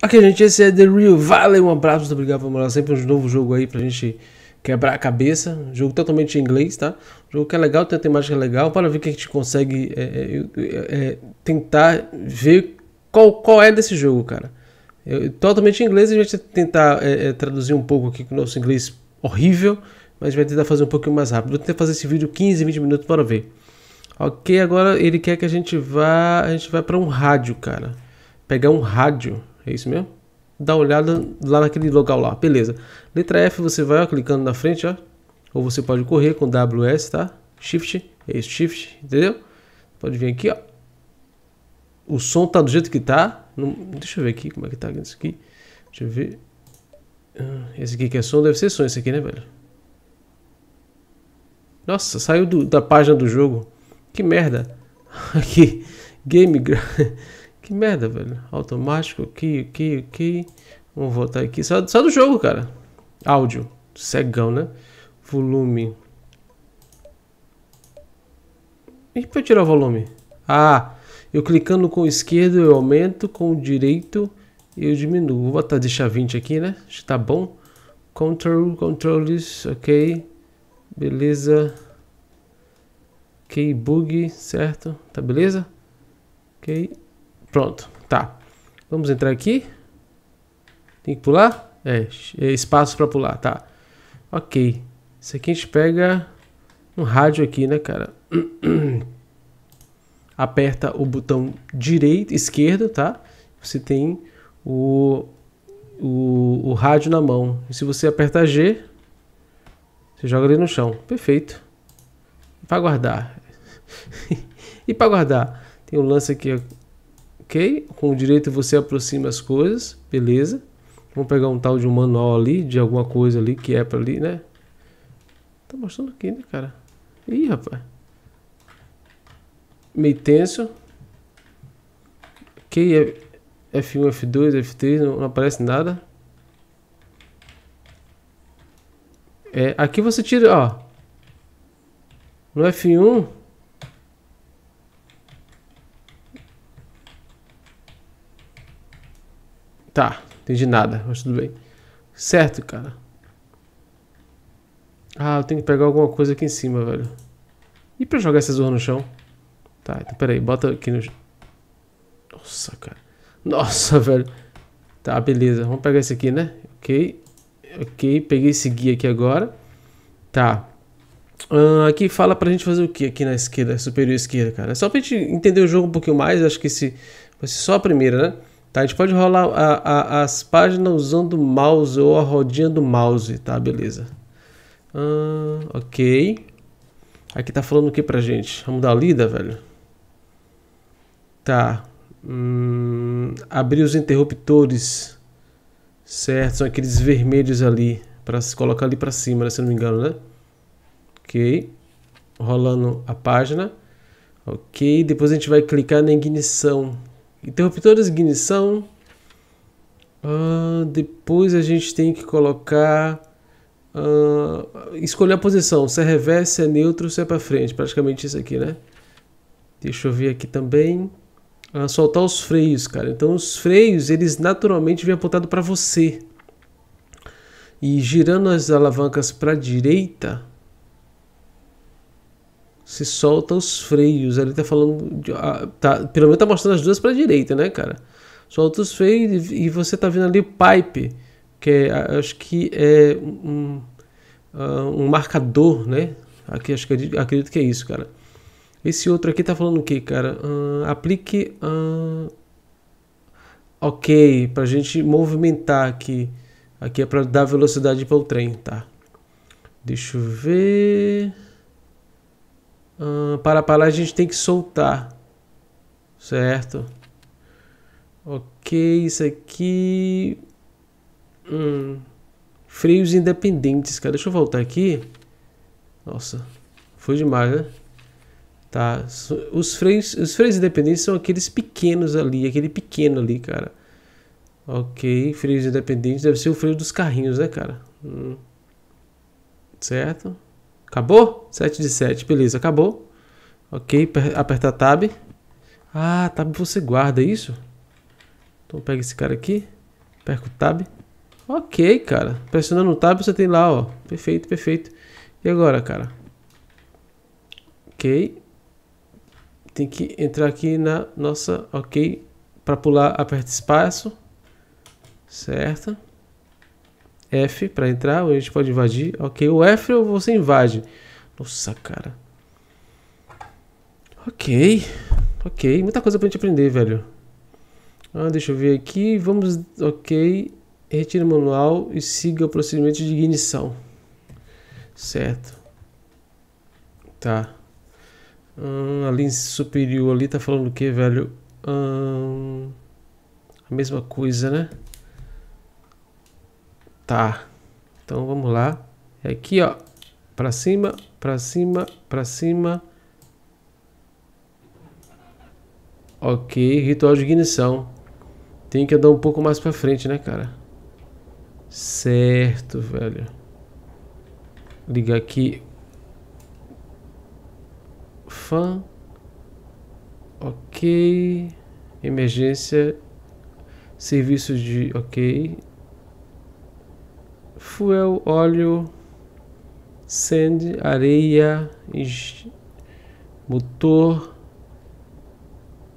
Ok, gente, esse é The Real Valley. Um abraço, muito obrigado por morar sempre um novo jogo aí pra gente quebrar a cabeça. Jogo totalmente em inglês, tá? Jogo que é legal, tem uma temática legal. Para ver o que a gente consegue é, é, é, é, tentar ver qual, qual é desse jogo, cara. Eu, totalmente em inglês, a gente vai tentar é, é, traduzir um pouco aqui com o nosso inglês horrível, mas vai tentar fazer um pouquinho mais rápido. Vou tentar fazer esse vídeo 15, 20 minutos para ver. Ok, agora ele quer que a gente vá, a gente vai para um rádio, cara. Pegar um rádio. É isso mesmo? Dá uma olhada lá naquele local lá. Beleza. Letra F você vai ó, clicando na frente, ó. Ou você pode correr com WS, tá? Shift, é isso, Shift, entendeu? Pode vir aqui, ó. O som tá do jeito que tá. Não, deixa eu ver aqui como é que tá isso aqui. Deixa eu ver. Ah, esse aqui que é som, deve ser som esse aqui, né, velho? Nossa, saiu do, da página do jogo. Que merda. Aqui, Game... Que merda, velho. Automático, aqui, aqui, aqui. Vamos voltar aqui. Só, só do jogo, cara. Áudio. Cegão, né? Volume. E pra eu tirar o volume? Ah, eu clicando com o esquerdo eu aumento, com o direito eu diminuo. Vou botar deixar 20 aqui, né? Acho que tá bom. Control, controles, ok. Beleza. Key bug, certo? Tá beleza? Ok. Pronto, tá. Vamos entrar aqui. Tem que pular? É, é espaço para pular, tá. Ok. Isso aqui a gente pega um rádio aqui, né, cara? Aperta o botão direito, esquerdo, tá? Você tem o, o, o rádio na mão. E se você apertar G, você joga ele no chão. Perfeito. Para guardar. e para guardar, tem um lance aqui, ó ok? Com o direito você aproxima as coisas, beleza. Vamos pegar um tal de um manual ali, de alguma coisa ali que é para ali, né? Tá mostrando aqui, né, cara? Ih, rapaz. Meio tenso. Ok, F1, F2, F3, não, aparece nada. É, aqui você tira, ó. No F1, Tá, entendi nada, mas tudo bem. Certo, cara. Ah, eu tenho que pegar alguma coisa aqui em cima, velho. E pra jogar essa zorra no chão? Tá, então peraí, bota aqui no... Nossa, cara. Nossa, velho. Tá, beleza. Vamos pegar esse aqui, né? Ok. Ok, peguei esse guia aqui agora. Tá. Uh, aqui fala pra gente fazer o que aqui na esquerda, superior esquerda, cara? É só pra gente entender o jogo um pouquinho mais, acho que esse vai ser só a primeira, né? Tá? A gente pode rolar a, a, as páginas usando o mouse ou a rodinha do mouse, tá? Beleza. Ah, ok. Aqui tá falando o que pra gente? Vamos dar lida, velho? Tá. Hum, abrir os interruptores. Certo, são aqueles vermelhos ali. Pra se colocar ali pra cima, né? Se eu não me engano, né? Ok. Rolando a página. Ok, depois a gente vai clicar na ignição. Interruptor de ignição. Ah, depois a gente tem que colocar. Ah, escolher a posição. Se é reverso, se é neutro, se é para frente. Praticamente isso aqui, né? Deixa eu ver aqui também. Ah, soltar os freios, cara. Então os freios, eles naturalmente vêm apontado para você. E girando as alavancas para direita, se solta os freios. Ele tá falando. De, ah, tá, pelo menos tá mostrando as duas pra direita, né, cara? Solta os freios e, e você tá vendo ali o pipe, que é, acho que é um, ah, um, marcador, né? Aqui acho que acredito que é isso, cara. Esse outro aqui tá falando o que, cara? Uh, aplique. Uh, ok, pra gente movimentar aqui. Aqui é pra dar velocidade para o trem, tá? Deixa eu ver para parar a gente tem que soltar. Certo. Ok, isso aqui... Hum, freios independentes, cara. Deixa eu voltar aqui. Nossa, foi demais, né? Tá, os freios, os freios independentes são aqueles pequenos ali, aquele pequeno ali, cara. Ok, freios independentes deve ser o freio dos carrinhos, né, cara? Hum. Certo? Acabou? 7 de 7, beleza, acabou. Ok, apertar Tab. Ah, Tab tá, você guarda isso? Então pega esse cara aqui, perco o Tab. Ok, cara. Pressionando o Tab você tem lá, ó. Perfeito, perfeito. E agora, cara? Ok. Tem que entrar aqui na nossa... Ok. Para pular, aperta espaço. Certo. F para entrar, ou a gente pode invadir. Ok, o F ou você invade. Nossa, cara. Ok, ok. Muita coisa pra gente aprender, velho. Ah, deixa eu ver aqui. Vamos, ok. Retire o manual e siga o procedimento de ignição. Certo. Tá. Hum, a linha superior ali tá falando o que, velho? Hum, a mesma coisa, né? Tá. Então vamos lá. É aqui, ó. Para cima, para cima, para cima. Ok, ritual de ignição. Tem que andar um pouco mais para frente, né, cara? Certo, velho. Ligar aqui. fã Ok. Emergência. serviço de. Ok fuel, óleo, sand, areia, motor,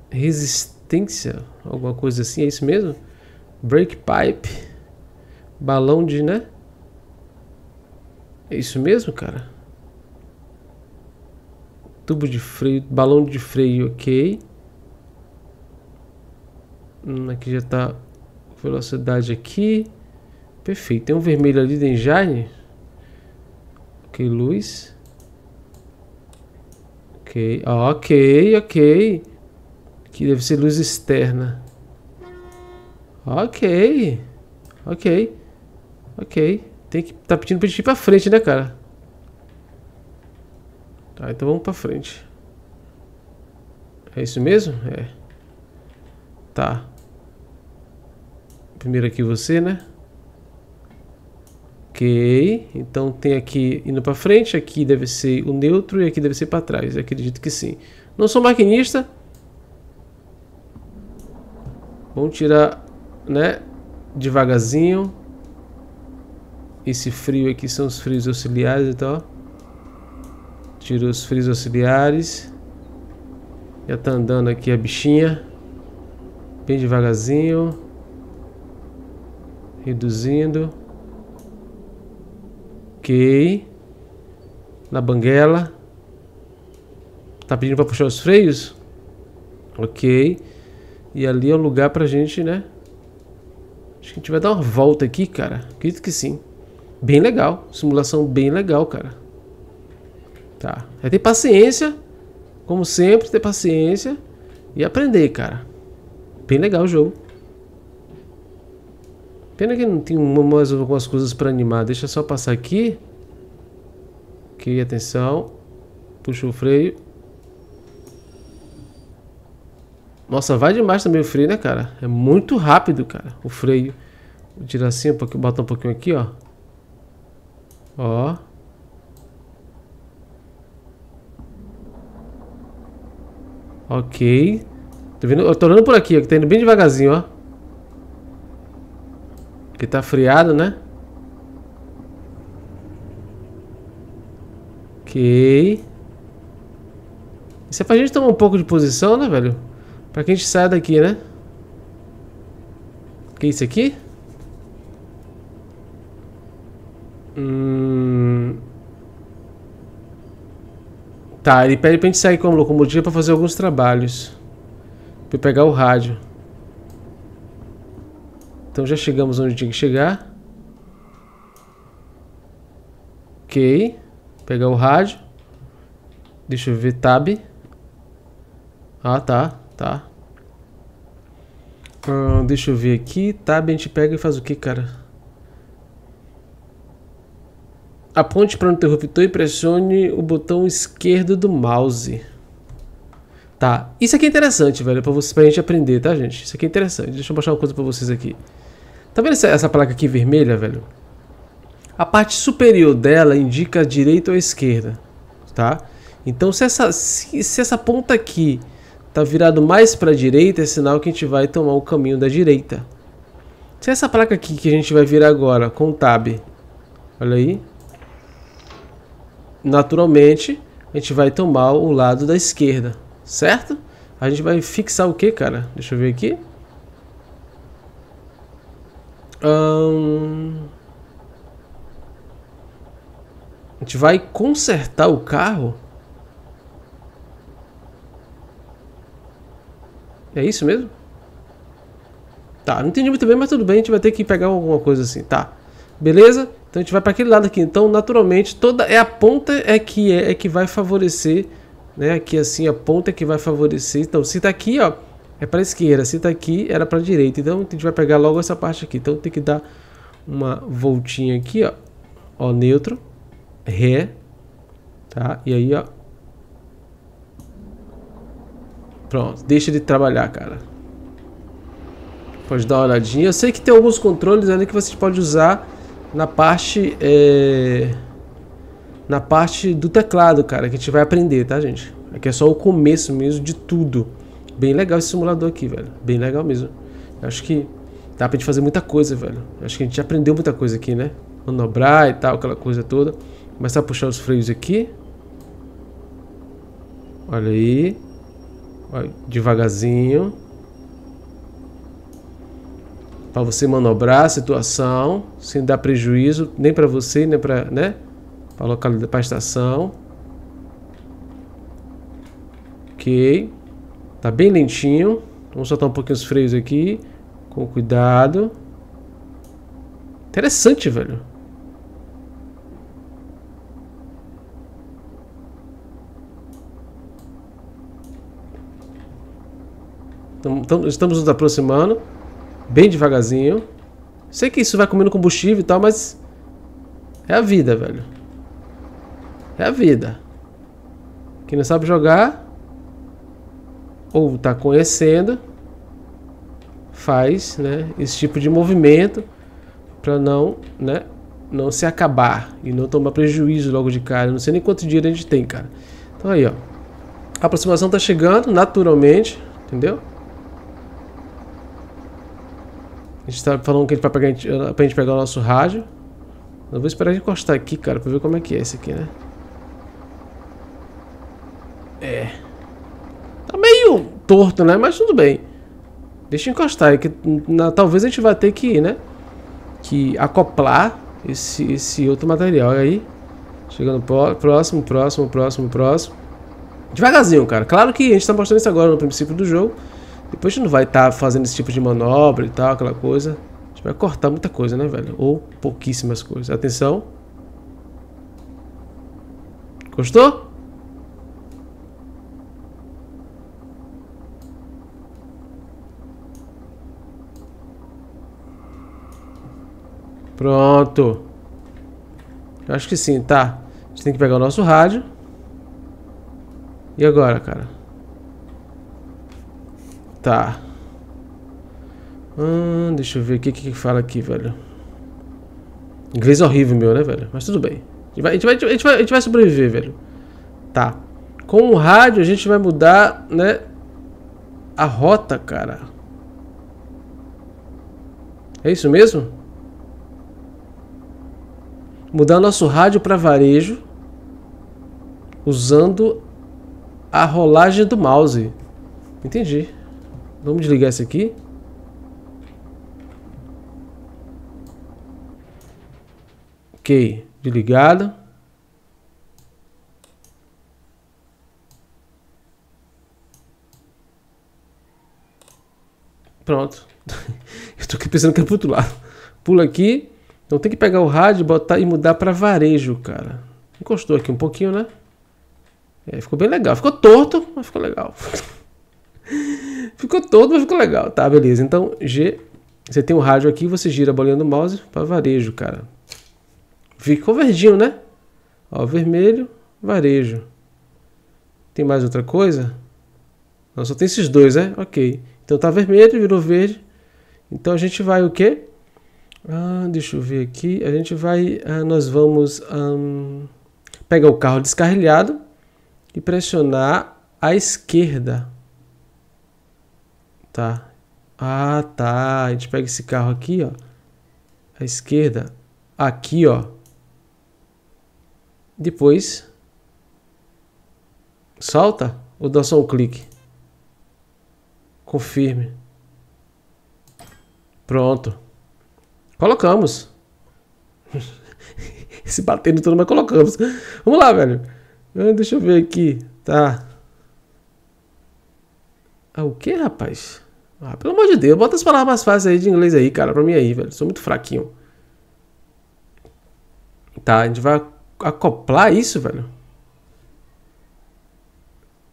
resistência, alguma coisa assim, é isso mesmo? Brake pipe, balão de, né? É isso mesmo, cara? Tubo de freio, balão de freio, ok. Hum, aqui já tá velocidade aqui. Perfeito. Tem um vermelho ali, Denjine. Ok, luz. Ok, ok, ok. Que deve ser luz externa. Ok. Ok. Ok. Tem que tá pedindo pra gente ir pra frente, né, cara? Tá, então vamos pra frente. É isso mesmo? É. Tá. Primeiro aqui você, né? Ok, então tem aqui indo para frente, aqui deve ser o neutro e aqui deve ser para trás, Eu acredito que sim. Não sou maquinista. Vamos tirar, né, devagarzinho. Esse frio aqui são os frios auxiliares, então. Tira os frios auxiliares. Já tá andando aqui a bichinha. Bem devagarzinho. Reduzindo. Ok. Na banguela. Tá pedindo para puxar os freios? Ok. E ali é o um lugar pra gente, né? Acho que a gente vai dar uma volta aqui, cara. Acredito que sim. Bem legal. Simulação bem legal, cara. Tá. É ter paciência. Como sempre, ter paciência. E aprender, cara. Bem legal o jogo. Pena que não tem mais algumas coisas para animar. Deixa só passar aqui. Ok, atenção. Puxa o freio. Nossa, vai demais também o freio, né, cara? É muito rápido, cara, o freio. Vou tirar assim, um pouquinho, botar um pouquinho aqui, ó. Ó. Ok. Tô, tá vendo, tô olhando por aqui, ó, que tá indo bem devagarzinho, ó. Que tá friado, né? Ok. Isso é pra gente tomar um pouco de posição, né, velho? Pra que a gente saia daqui, né? que é isso aqui? Hum... Tá, ele pede pra gente sair com a locomotiva pra fazer alguns trabalhos. Pra pegar o rádio. Então já chegamos onde tinha que chegar. Ok. Pegar o rádio. Deixa eu ver tab. Ah, tá, tá. Ah, deixa eu ver aqui. Tab a gente pega e faz o que, cara? Aponte para o interruptor e pressione o botão esquerdo do mouse. Tá, isso aqui é interessante, velho, para vocês, gente aprender, tá, gente? Isso aqui é interessante. Deixa eu mostrar uma coisa para vocês aqui. Tá vendo essa, essa placa aqui vermelha, velho? A parte superior dela indica a direita ou a esquerda, tá? Então se essa, se, se essa ponta aqui tá virado mais para direita, é sinal que a gente vai tomar o caminho da direita. Se essa placa aqui que a gente vai virar agora com o tab, olha aí, naturalmente a gente vai tomar o lado da esquerda, certo? A gente vai fixar o que, cara? Deixa eu ver aqui. A gente vai consertar o carro? É isso mesmo? Tá, não entendi muito bem, mas tudo bem, a gente vai ter que pegar alguma coisa assim, tá. Beleza? Então a gente vai para aquele lado aqui. Então, naturalmente, toda é a ponta é que é, é que vai favorecer, né? Aqui assim, a ponta é que vai favorecer. Então, se tá aqui, ó, é para esquerda. Se tá aqui, era para direita. Então a gente vai pegar logo essa parte aqui. Então tem que dar uma voltinha aqui, ó. Ó, neutro. Ré. Tá? E aí, ó. Pronto. Deixa ele trabalhar, cara. Pode dar uma olhadinha. Eu sei que tem alguns controles ali que você pode usar na parte... É... Na parte do teclado, cara, que a gente vai aprender, tá, gente? Aqui é só o começo mesmo de tudo. Bem legal esse simulador aqui, velho. Bem legal mesmo. Acho que dá pra gente fazer muita coisa, velho. Acho que a gente já aprendeu muita coisa aqui, né? Manobrar e tal, aquela coisa toda. Começar a puxar os freios aqui. Olha aí. devagarzinho. Pra você manobrar a situação, sem dar prejuízo, nem pra você, nem pra, né? Pra, local, pra estação. Ok. Tá bem lentinho. Vamos soltar um pouquinho os freios aqui. Com cuidado. Interessante, velho. estamos nos aproximando. Bem devagarzinho. Sei que isso vai comendo combustível e tal, mas... É a vida, velho. É a vida. Quem não sabe jogar, ou está conhecendo, faz né, esse tipo de movimento para não, né, não se acabar e não tomar prejuízo logo de cara. não sei nem quanto dinheiro a gente tem, cara. Então aí, ó. A aproximação está chegando naturalmente, entendeu? A gente está falando que a gente vai pegar, a gente pegar o nosso rádio. Eu vou esperar encostar aqui, cara, para ver como é que é esse aqui, né? É torto, né? Mas tudo bem. Deixa encostar, que na, talvez a gente vá ter que, né? Que acoplar esse, esse outro material aí. Chegando próximo, próximo, próximo, próximo. Devagarzinho, cara. Claro que a gente tá mostrando isso agora no princípio do jogo. Depois a gente não vai estar tá fazendo esse tipo de manobra e tal, aquela coisa. A gente vai cortar muita coisa, né, velho? Ou pouquíssimas coisas. Atenção. Gostou? Pronto. Eu acho que sim, tá. A gente tem que pegar o nosso rádio. E agora, cara? Tá. Hum, deixa eu ver o que que fala aqui, velho. Inglês é horrível meu, né, velho? Mas tudo bem. A gente vai, a gente vai, a gente vai, a gente vai sobreviver, velho. Tá. Com o rádio a gente vai mudar, né? A rota, cara. É isso mesmo? mudar nosso rádio para varejo usando a rolagem do mouse. Entendi. Vamos desligar isso aqui. Ok, desligado. Pronto. Eu tô aqui pensando que é pro outro lado. Pula aqui. Então tem que pegar o rádio, botar e mudar para varejo, cara. Encostou aqui um pouquinho, né? É, ficou bem legal. Ficou torto, mas ficou legal. ficou torto, mas ficou legal. Tá, beleza. Então, G. Você tem o rádio aqui, você gira a bolinha do mouse para varejo, cara. Ficou verdinho, né? Ó, vermelho, varejo. Tem mais outra coisa? Não, só tem esses dois, né? Ok. Então tá vermelho, virou verde. Então a gente vai o quê? Ah, deixa eu ver aqui. A gente vai. Ah, nós vamos um, pegar o carro descarrilhado e pressionar a esquerda. Tá. Ah, tá. A gente pega esse carro aqui, ó. A esquerda. Aqui, ó. Depois. Solta ou dá só um clique? Confirme. Pronto. Colocamos. Se batendo tudo, mas colocamos. Vamos lá, velho. Ah, deixa eu ver aqui. Tá. Ah, o que, rapaz? Ah, pelo amor de Deus, bota as palavras mais fáceis aí de inglês aí, cara, pra mim aí, velho. Sou muito fraquinho. Tá, a gente vai acoplar isso, velho.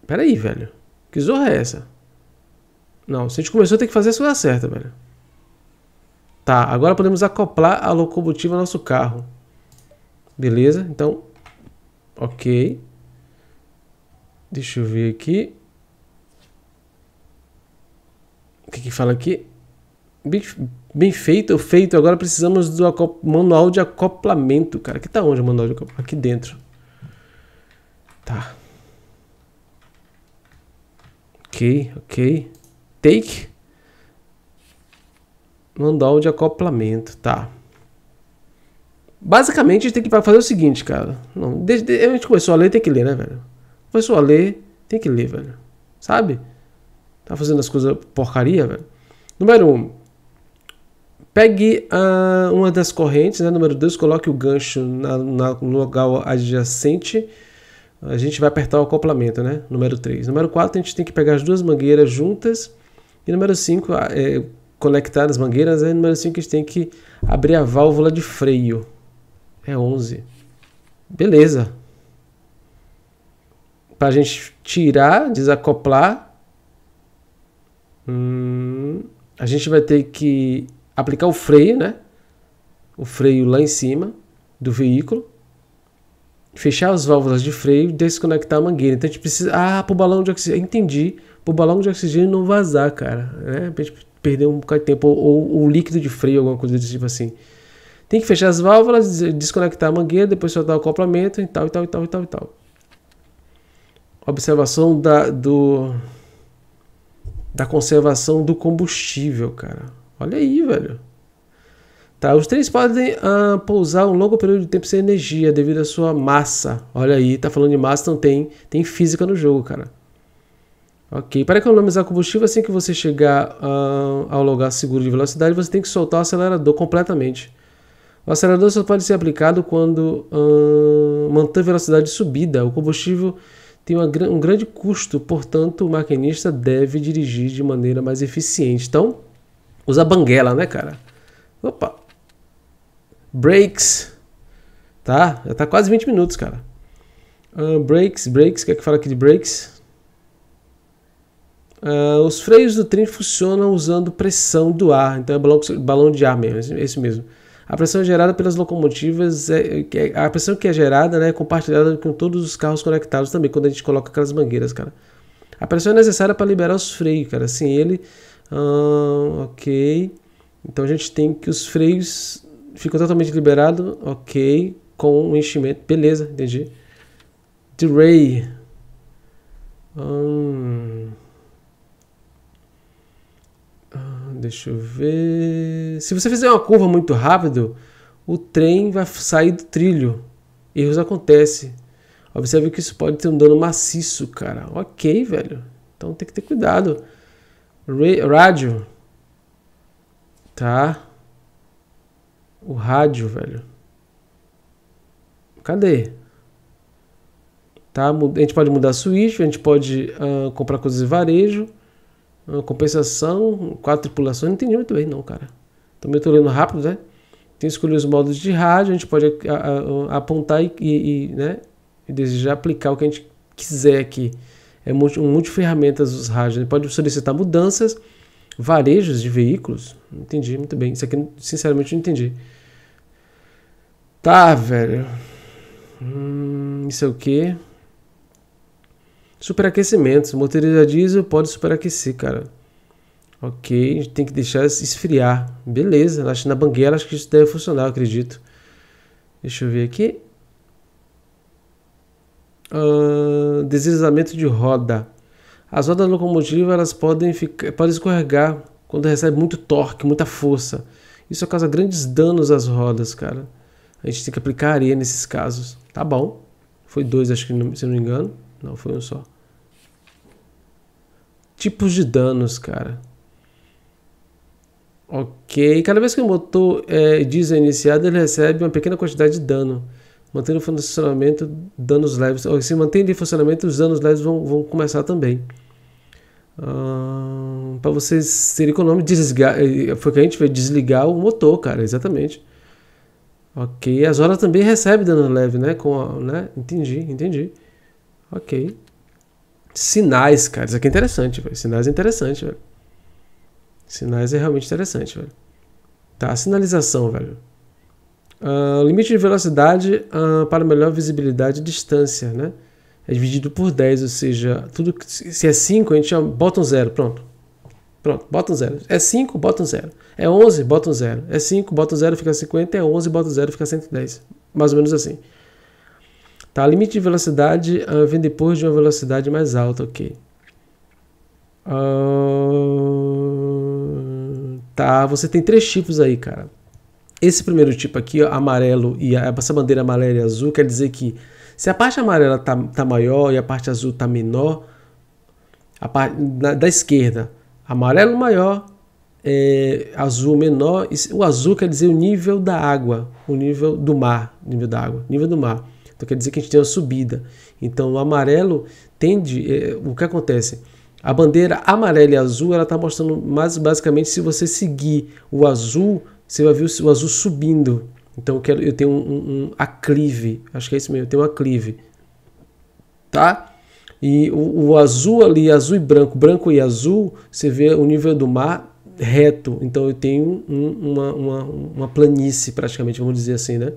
Pera aí, velho. Que zorra é essa? Não, se a gente começou tem que fazer a coisa certa, velho. Tá, agora podemos acoplar a locomotiva ao nosso carro. Beleza, então... Ok. Deixa eu ver aqui. O que, que fala aqui? Bem, bem, feito, feito. Agora precisamos do manual de acoplamento, cara. Aqui tá onde o manual de acoplamento? Aqui dentro. Tá. Ok, ok. Take. Manual de acoplamento, tá. Basicamente, a gente tem que fazer o seguinte, cara. Não, desde, a gente começou a ler, tem que ler, né, velho? Começou a ler, tem que ler, velho. Sabe? Tá fazendo as coisas porcaria, velho. Número 1. Um, pegue a, ah, uma das correntes, né? Número 2, coloque o gancho na, na, no local adjacente. A gente vai apertar o acoplamento, né? Número 3. Número 4, a gente tem que pegar as duas mangueiras juntas. E número 5, é, conectar as mangueiras, é número 5 que a gente tem que abrir a válvula de freio. É 11. Beleza. Para a gente tirar, desacoplar, hum, a gente vai ter que aplicar o freio, né? O freio lá em cima do veículo. Fechar as válvulas de freio e desconectar a mangueira. Então a gente precisa. Ah, o balão de oxigênio. Entendi. o balão de oxigênio não vazar, cara. Né? A gente perder um bocado de tempo, ou, ou, ou líquido de freio, alguma coisa desse tipo assim. Tem que fechar as válvulas, desconectar a mangueira, depois soltar o acoplamento e tal, e tal, e tal, e tal, e tal. Observação da, do, da conservação do combustível, cara. Olha aí, velho. Tá, os três podem ah, pousar um longo período de tempo sem energia devido à sua massa. Olha aí, tá falando de massa, não tem, tem física no jogo, cara. Ok, para economizar combustível, assim que você chegar ah, ao lugar seguro de velocidade, você tem que soltar o acelerador completamente. O acelerador só pode ser aplicado quando ah, mantém velocidade subida. O combustível tem uma, um grande custo, portanto, o maquinista deve dirigir de maneira mais eficiente. Então, usa banguela, né, cara? Opa! Brakes. Tá? Já tá quase 20 minutos, cara. Uh, brakes, brakes, o que é que fala aqui de brakes? Uh, os freios do trem funcionam usando pressão do ar, então é balão, balão de ar mesmo, é isso mesmo. A pressão é gerada pelas locomotivas, é, é, é, a pressão que é gerada né, é compartilhada com todos os carros conectados também, quando a gente coloca aquelas mangueiras, cara. A pressão é necessária para liberar os freios, cara. assim ele, uh, ok. Então a gente tem que os freios ficam totalmente liberados, ok. Com o enchimento, beleza, entendi. Delay. Hum. Deixa eu ver. Se você fizer uma curva muito rápido, o trem vai sair do trilho. Erros acontecem. Observe que isso pode ter um dano maciço, cara. Ok, velho. Então tem que ter cuidado. Rádio. Tá. O rádio, velho. Cadê? Tá, a gente pode mudar switch, a gente pode uh, comprar coisas de varejo. Compensação, quatro tripulações, não entendi muito bem, não, cara. Também estou lendo rápido, né? Tem que escolher os modos de rádio, a gente pode a, a, apontar e, e, né? e desejar aplicar o que a gente quiser aqui. É multi, um ferramentas os rádios. A né? gente pode solicitar mudanças, varejos de veículos. Não entendi muito bem. Isso aqui, sinceramente, não entendi. Tá, velho. Hum, isso é o quê? Superaquecimentos. Motorista diesel pode superaquecer, cara. Ok, a gente tem que deixar esfriar. Beleza, acho que na banguela acho que isso deve funcionar, acredito. Deixa eu ver aqui. Uh, deslizamento de roda. As rodas da locomotiva elas podem, ficar, podem escorregar quando recebe muito torque, muita força. Isso causa grandes danos às rodas, cara. A gente tem que aplicar areia nesses casos. Tá bom. Foi dois, acho que, se não me engano. Não foi um só. Tipos de danos, cara. Ok. Cada vez que o motor é, diesel é iniciado, ele recebe uma pequena quantidade de dano. Mantendo o funcionamento, danos leves. Ou, se mantém em funcionamento, os danos leves vão, vão começar também. Hum, para você ser econômico, desligar, eh, foi que a gente veio desligar o motor, cara, exatamente. Ok, as horas também recebe dano leve, né? Com a, né? Entendi, entendi. Ok. Sinais, cara. Isso aqui é interessante, velho. Sinais é interessante, velho. Sinais é realmente interessante, velho. Tá, sinalização, velho. Uh, limite de velocidade uh, para melhor visibilidade e distância, né? É dividido por 10, ou seja, tudo se é 5, a gente bota um 0, pronto. Pronto, bota um 0. É 5, bota um 0. É 11, bota um 0. É 5, bota um 0, fica 50. É 11, bota um 0, fica 110. Mais ou menos assim. Tá? Limite de velocidade uh, vem depois de uma velocidade mais alta, ok. Uh, tá, você tem três tipos aí, cara. Esse primeiro tipo aqui, ó, amarelo e a, essa bandeira amarela e azul, quer dizer que se a parte amarela tá, tá maior e a parte azul tá menor, a parte da, da esquerda, amarelo maior, é, azul menor. O azul quer dizer o nível da água, o nível do mar, nível da água, nível do mar. Então quer dizer que a gente tem uma subida. Então o amarelo tende. É, o que acontece? A bandeira amarela e azul ela está mostrando mais basicamente se você seguir o azul, você vai ver o, azul subindo. Então eu, quero, eu tenho um, um, um, aclive, acho que é isso mesmo, eu tenho um aclive, tá? E o, o, azul ali, azul e branco, branco e azul, você vê o nível do mar reto. Então eu tenho um, uma, uma, uma planície praticamente, vamos dizer assim, né?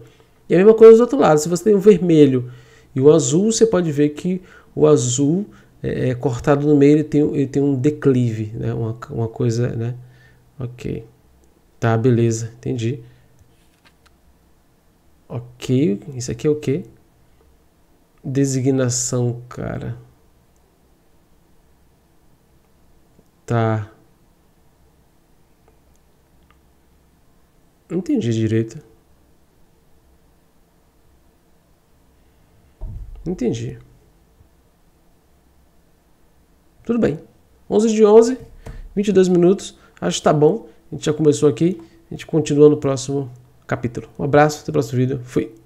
E a mesma coisa do outro lado, se você tem o vermelho e o azul, você pode ver que o azul é, é cortado no meio, e tem, ele tem um declive, né? uma, uma coisa, né? Ok. Tá, beleza, entendi. Ok, isso aqui é o quê? Designação, cara. Tá. Não entendi direito. Entendi. Tudo bem. 11 de 11, 22 minutos. Acho que tá bom. A gente já começou aqui. A gente continua no próximo capítulo. Um abraço, até o próximo vídeo. Fui.